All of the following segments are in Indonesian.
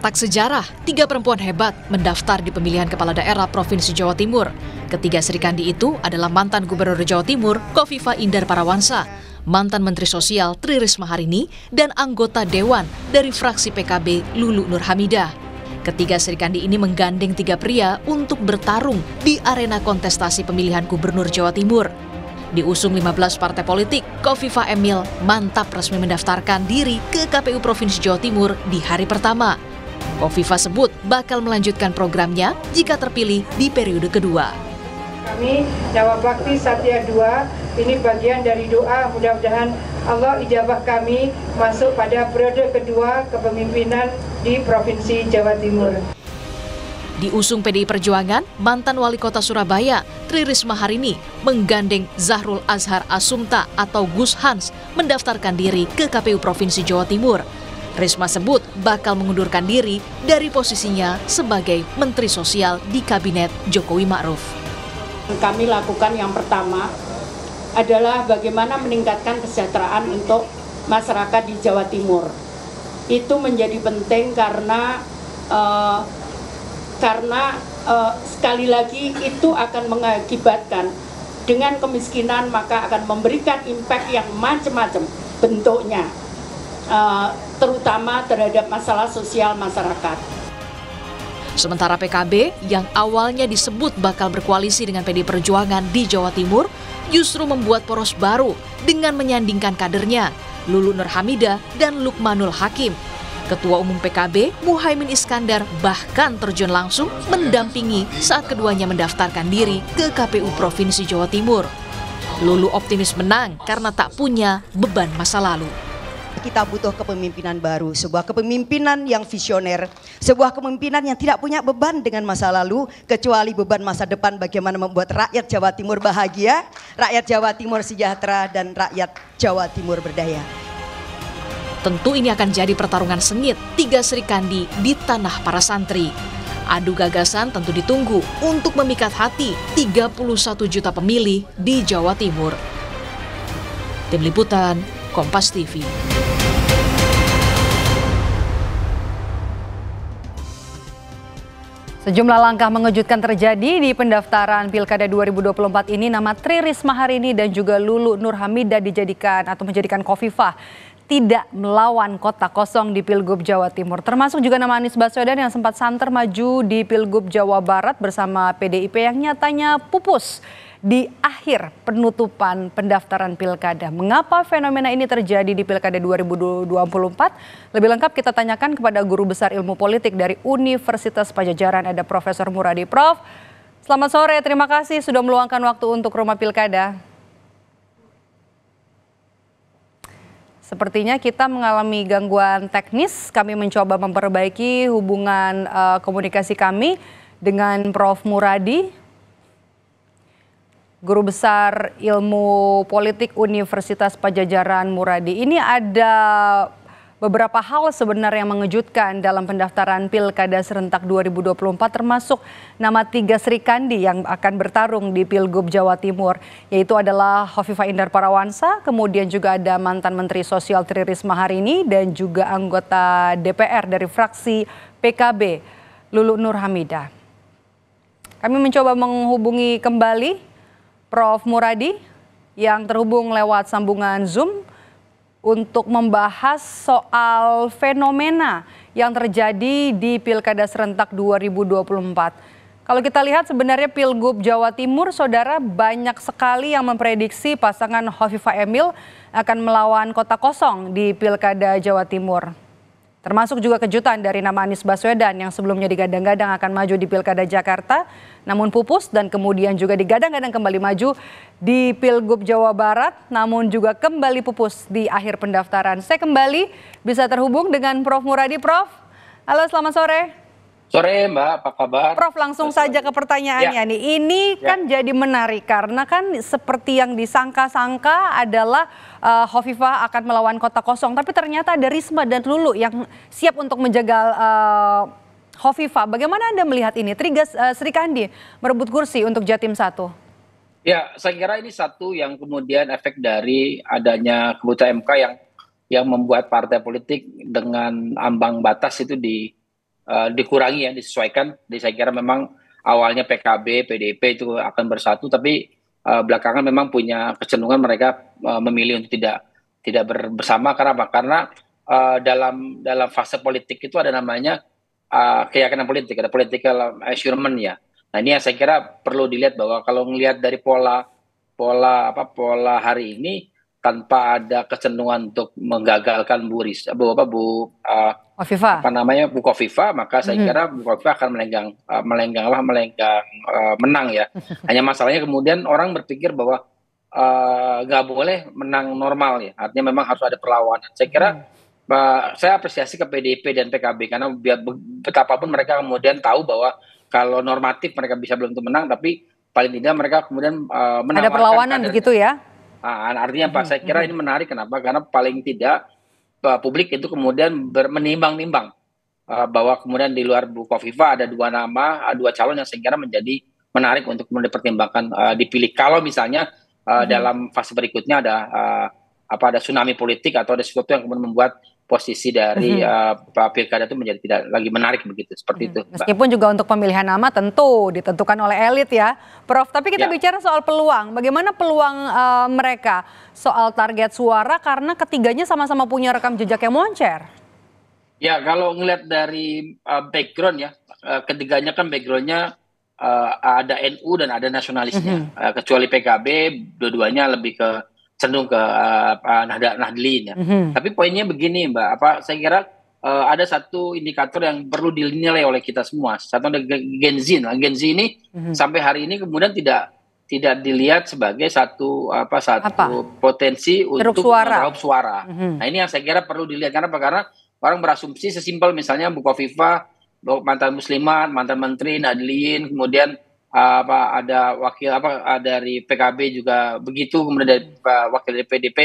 Tak sejarah, tiga perempuan hebat mendaftar di pemilihan kepala daerah Provinsi Jawa Timur. Ketiga Sri Kandi itu adalah mantan Gubernur Jawa Timur, Kofifa Indar Parawansa, mantan Menteri Sosial Tri Risma Harini, dan anggota Dewan dari fraksi PKB Lulu Nur Hamidah. Ketiga Sri Kandi ini menggandeng tiga pria untuk bertarung di arena kontestasi pemilihan Gubernur Jawa Timur. Diusung 15 partai politik, Kofifa Emil mantap resmi mendaftarkan diri ke KPU Provinsi Jawa Timur di hari pertama. Kofifa sebut bakal melanjutkan programnya jika terpilih di periode kedua. Kami Dawa Bakti Satya 2 ini bagian dari doa mudah-mudahan Allah ijabah kami masuk pada periode kedua kepemimpinan di Provinsi Jawa Timur. Diusung PDI Perjuangan, mantan wali kota Surabaya, Tri Risma hari ini menggandeng Zahrul Azhar Asumta atau Gus Hans mendaftarkan diri ke KPU Provinsi Jawa Timur Risma sebut bakal mengundurkan diri dari posisinya sebagai Menteri Sosial di Kabinet Jokowi Ma'ruf. Kami lakukan yang pertama adalah bagaimana meningkatkan kesejahteraan untuk masyarakat di Jawa Timur. Itu menjadi penting karena uh, karena uh, sekali lagi itu akan mengakibatkan dengan kemiskinan maka akan memberikan impact yang macam-macam bentuknya Eh, terutama terhadap masalah sosial masyarakat. Sementara PKB yang awalnya disebut bakal berkoalisi dengan PD Perjuangan di Jawa Timur justru membuat poros baru dengan menyandingkan kadernya Lulu Nurhamida dan Lukmanul Hakim. Ketua Umum PKB Muhaimin Iskandar bahkan terjun langsung mendampingi saat keduanya mendaftarkan diri ke KPU Provinsi Jawa Timur. Lulu optimis menang karena tak punya beban masa lalu kita butuh kepemimpinan baru, sebuah kepemimpinan yang visioner, sebuah kepemimpinan yang tidak punya beban dengan masa lalu, kecuali beban masa depan bagaimana membuat rakyat Jawa Timur bahagia, rakyat Jawa Timur sejahtera, dan rakyat Jawa Timur berdaya. Tentu ini akan jadi pertarungan sengit tiga Sri Kandi di tanah para santri. Adu gagasan tentu ditunggu untuk memikat hati 31 juta pemilih di Jawa Timur. Tim Liputan, Kompas TV. Sejumlah langkah mengejutkan terjadi di pendaftaran Pilkada 2024 ini. Nama Tri Risma hari ini dan juga Lulu Nur dijadikan atau menjadikan Kofifah tidak melawan kota kosong di Pilgub Jawa Timur. Termasuk juga nama Anies Baswedan yang sempat santer maju di Pilgub Jawa Barat bersama PDIP yang nyatanya pupus di akhir penutupan pendaftaran pilkada. Mengapa fenomena ini terjadi di pilkada 2024? Lebih lengkap kita tanyakan kepada guru besar ilmu politik dari Universitas Pajajaran ada Profesor Muradi Prof. Selamat sore, terima kasih sudah meluangkan waktu untuk rumah pilkada. Sepertinya kita mengalami gangguan teknis. Kami mencoba memperbaiki hubungan uh, komunikasi kami dengan Prof. Muradi, Guru Besar Ilmu Politik Universitas Pajajaran Muradi. Ini ada Beberapa hal sebenarnya yang mengejutkan dalam pendaftaran Pilkada serentak 2024 termasuk nama tiga Sri Kandi yang akan bertarung di Pilgub Jawa Timur yaitu adalah Hovifa Indar Parawansa, kemudian juga ada mantan Menteri Sosial Tri Risma hari ini dan juga anggota DPR dari fraksi PKB Lulu Nur Hamidah. Kami mencoba menghubungi kembali Prof Muradi yang terhubung lewat sambungan Zoom untuk membahas soal fenomena yang terjadi di Pilkada serentak 2024. Kalau kita lihat sebenarnya Pilgub Jawa Timur Saudara banyak sekali yang memprediksi pasangan Hovifa Emil akan melawan kota kosong di Pilkada Jawa Timur. Termasuk juga kejutan dari nama Anies Baswedan yang sebelumnya digadang-gadang akan maju di Pilkada Jakarta, namun pupus dan kemudian juga digadang-gadang kembali maju di Pilgub Jawa Barat, namun juga kembali pupus di akhir pendaftaran. Saya kembali bisa terhubung dengan Prof Muradi. Prof, halo selamat sore. Sore Mbak, apa kabar? Prof, langsung saja ke pertanyaannya ya. nih. Ini ya. kan jadi menarik karena kan seperti yang disangka-sangka adalah uh, Hovifah akan melawan kota kosong, tapi ternyata ada Risma dan Lulu yang siap untuk menjaga uh, eh, Hovifah. Bagaimana Anda melihat ini? Trigas uh, eh, Sri Kandi merebut kursi untuk Jatim 1. Ya, saya kira ini satu yang kemudian efek dari adanya kebutuhan MK yang yang membuat partai politik dengan ambang batas itu di Eh, dikurangi ya disesuaikan. Jadi saya kira memang awalnya PKB, PDIP itu akan bersatu, tapi uh, belakangan memang punya kecenderungan mereka uh, memilih untuk tidak tidak bersama karena apa? Karena uh, dalam dalam fase politik itu ada namanya uh, keyakinan politik, ada political assurance ya. Nah ini yang saya kira perlu dilihat bahwa kalau melihat dari pola pola apa pola hari ini tanpa ada kecenderungan untuk menggagalkan Bu Riz, Bu apa Bu uh, ah, Kofifa. apa namanya Bu Kofifa, maka saya hmm. kira Bu Kofifa akan melenggang uh, melenggang lah melenggang uh, menang ya. Hanya masalahnya kemudian orang berpikir bahwa nggak uh, boleh menang normal ya. Artinya memang harus ada perlawanan. Saya kira hmm. uh, saya apresiasi ke PDIP dan PKB karena biar betapapun mereka kemudian tahu bahwa kalau normatif mereka bisa belum tentu menang tapi paling tidak mereka kemudian uh, menawarkan ada perlawanan begitu ya Ah, nah, artinya Pak, Saya kira ini menarik kenapa? Karena paling tidak eh, publik itu kemudian menimbang-nimbang eh, bahwa kemudian di luar Bu Kofifa ada dua nama, eh, dua calon yang saya kira menjadi menarik untuk kemudian dipertimbangkan uh, dipilih. Kalau misalnya uh, hmm. dalam fase berikutnya ada uh, apa ada tsunami politik atau ada sesuatu yang kemudian membuat posisi dari mm-hmm. uh, pilkada itu menjadi tidak lagi menarik begitu seperti mm-hmm. itu. Meskipun juga untuk pemilihan nama tentu ditentukan oleh elit ya, Prof. Tapi kita ya. bicara soal peluang, bagaimana peluang uh, mereka soal target suara karena ketiganya sama-sama punya rekam jejak yang moncer. Ya kalau ngelihat dari uh, background ya, uh, ketiganya kan backgroundnya uh, ada NU dan ada nasionalisnya. Mm-hmm. Uh, kecuali PKB, dua-duanya lebih ke cenderung ke uh, uh, nahdlin ya. Mm-hmm. Tapi poinnya begini Mbak, apa saya kira uh, ada satu indikator yang perlu dinilai oleh kita semua. Satu ada Gen Z. Nah, Gen Z ini mm-hmm. sampai hari ini kemudian tidak tidak dilihat sebagai satu apa satu apa? potensi Teruk untuk suara. meraup suara. Mm-hmm. Nah, ini yang saya kira perlu dilihat karena apa? Karena orang berasumsi sesimpel misalnya Bukoviva mantan muslimat, mantan menteri, Nadlin, kemudian apa ada wakil apa eh, dari PKB juga begitu kemudian dari eh, wakil dari PDP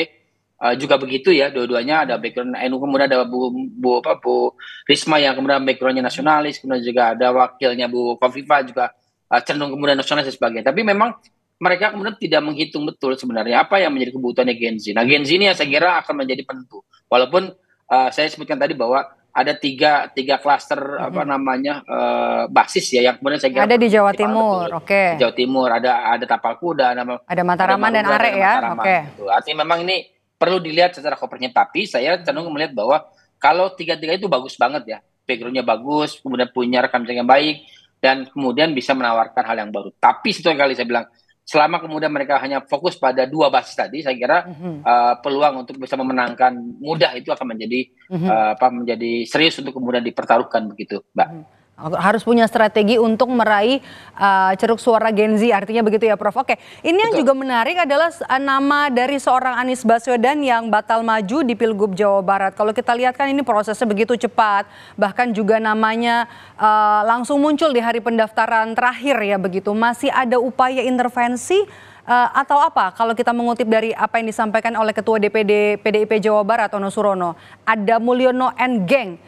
uh, eh, juga begitu ya dua-duanya ada background NU kemudian ada Bu Bu apa Bu Risma yang kemudian backgroundnya nasionalis kemudian juga ada wakilnya Bu Kofifa juga uh, cenderung kemudian nasionalis dan sebagainya tapi memang mereka kemudian tidak menghitung betul sebenarnya apa yang menjadi kebutuhan Gen Z nah Gen Z ini yang saya kira akan menjadi penentu walaupun uh, saya sebutkan tadi bahwa ada tiga tiga klaster mm -hmm. apa mm-hmm. namanya uh, basis ya yang kemudian saya kira ada di Jawa Timur, oke. Okay. Jawa Timur ada ada Tapal Kuda, ada, ada Mataraman ada dan Are ya, oke. Okay. Gitu. Artinya memang ini perlu dilihat secara kopernya, tapi saya cenderung melihat bahwa kalau tiga-tiga itu bagus banget ya, backgroundnya bagus, kemudian punya rekam jejak yang baik dan kemudian bisa menawarkan hal yang baru. Tapi setiap kali saya bilang selama kemudian mereka hanya fokus pada dua basis tadi, saya kira mm -hmm. uh, peluang untuk bisa memenangkan mudah itu akan menjadi mm -hmm. uh, apa menjadi serius untuk kemudian dipertaruhkan begitu, Mbak. Mm -hmm. Harus punya strategi untuk meraih uh, ceruk suara Gen Z, artinya begitu ya, Prof. Oke, ini Betul. yang juga menarik adalah eh, nama dari seorang Anies Baswedan yang batal maju di Pilgub Jawa Barat. Kalau kita lihat kan ini prosesnya begitu cepat, bahkan juga namanya uh, langsung muncul di hari pendaftaran terakhir ya, begitu. Masih ada upaya intervensi uh, atau apa kalau kita mengutip dari apa yang disampaikan oleh Ketua DPD PDIP Jawa Barat Ono Surono ada Mulyono and geng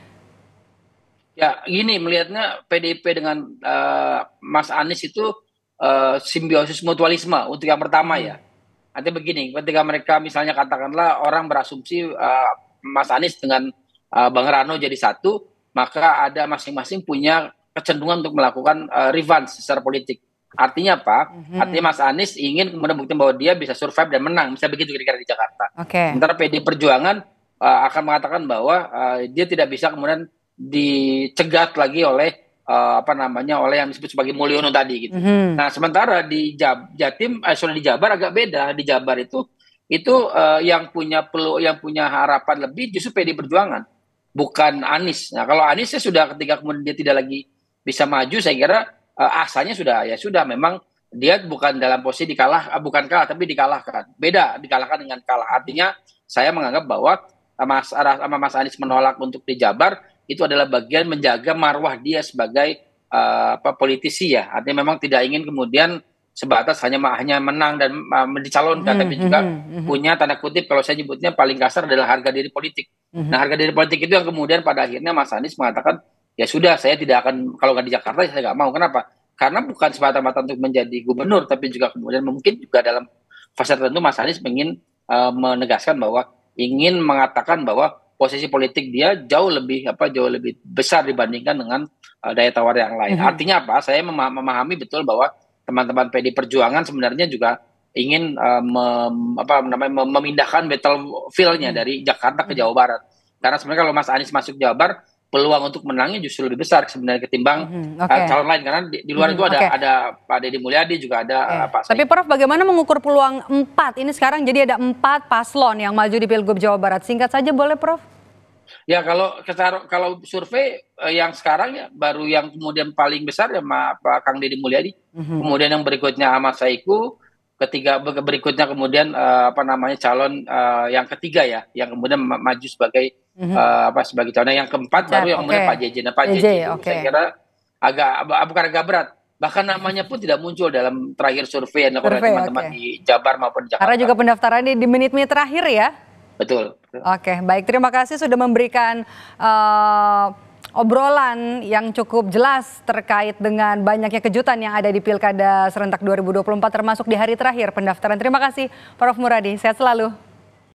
Ya, gini melihatnya PDIP dengan uh, Mas Anies itu uh, simbiosis mutualisme untuk yang pertama ya. Hmm. Artinya begini, ketika mereka misalnya katakanlah orang berasumsi uh, Mas Anies dengan uh, Bang Rano jadi satu, maka ada masing-masing punya kecenderungan untuk melakukan uh, revans secara politik. Artinya apa? Mm-hmm. Artinya Mas Anies ingin menemukan bahwa dia bisa survive dan menang, bisa begitu kira-kira di Jakarta. Okay. Sementara PD Perjuangan uh, akan mengatakan bahwa uh, dia tidak bisa kemudian dicegat lagi oleh uh, apa namanya oleh yang disebut sebagai Mulyono tadi gitu. Mm -hmm. Nah sementara di Jab, Jatim, eh, sorry, di Jabar agak beda. Di Jabar itu itu uh, yang punya pelu yang punya harapan lebih justru PD Perjuangan bukan Anies. Nah kalau Anies ya sudah ketika kemudian dia tidak lagi bisa maju saya kira uh, asalnya sudah ya sudah memang dia bukan dalam posisi dikalah uh, bukan kalah tapi dikalahkan beda dikalahkan dengan kalah artinya saya menganggap bahwa Mas sama Mas Anies menolak untuk dijabar itu adalah bagian menjaga marwah dia sebagai uh, apa politisi ya. Artinya memang tidak ingin kemudian sebatas hanya hanya menang dan uh, dicalonkan hmm, tapi juga hmm, hmm, hmm, punya tanda kutip kalau saya nyebutnya paling kasar adalah harga diri politik. Hmm. Nah, harga diri politik itu yang kemudian pada akhirnya Mas Anies mengatakan ya sudah saya tidak akan kalau nggak di Jakarta saya nggak mau. Kenapa? Karena bukan semata-mata untuk menjadi gubernur tapi juga kemudian mungkin juga dalam fase tertentu Mas Anies ingin uh, menegaskan bahwa ingin mengatakan bahwa posisi politik dia jauh lebih apa jauh lebih besar dibandingkan dengan uh, daya tawar yang lain. Mm -hmm. Artinya apa? Saya memah memahami betul bahwa teman-teman PD Perjuangan sebenarnya juga ingin uh, mem, apa namanya memindahkan battle nya mm -hmm. dari Jakarta ke Jawa Barat. Karena sebenarnya kalau Mas Anies masuk Jawa Barat peluang untuk menangnya justru lebih besar sebenarnya ketimbang hmm, eh, okay. uh, calon lain karena di, di luar hmm, itu ada okay. ada Pak Deddy Mulyadi juga ada okay. uh, eh, Pak. Tapi Prof bagaimana mengukur peluang empat ini sekarang jadi ada empat paslon yang maju di Pilgub Jawa Barat singkat saja boleh Prof? Ya kalau kalau survei eh, yang sekarang ya baru yang kemudian paling besar ya Pak Kang Deddy Mulyadi, hmm kemudian yang berikutnya Ahmad Saiku, ketiga berikutnya kemudian uh, apa namanya calon uh, yang ketiga ya yang kemudian maju sebagai Mm-hmm. Uh, apa sebagai Nah yang keempat ya, baru yang okay. Pak JJ. Nah, Pak JJ, okay. saya kira agak bukan agak berat bahkan namanya pun tidak muncul dalam terakhir survei yang dilakukan teman-teman okay. di Jabar maupun Jakarta. Karena juga pendaftaran ini di menit-menit terakhir ya. Betul. Oke, okay, baik terima kasih sudah memberikan uh, obrolan yang cukup jelas terkait dengan banyaknya kejutan yang ada di Pilkada serentak 2024 termasuk di hari terakhir pendaftaran. Terima kasih Prof Muradi, sehat selalu.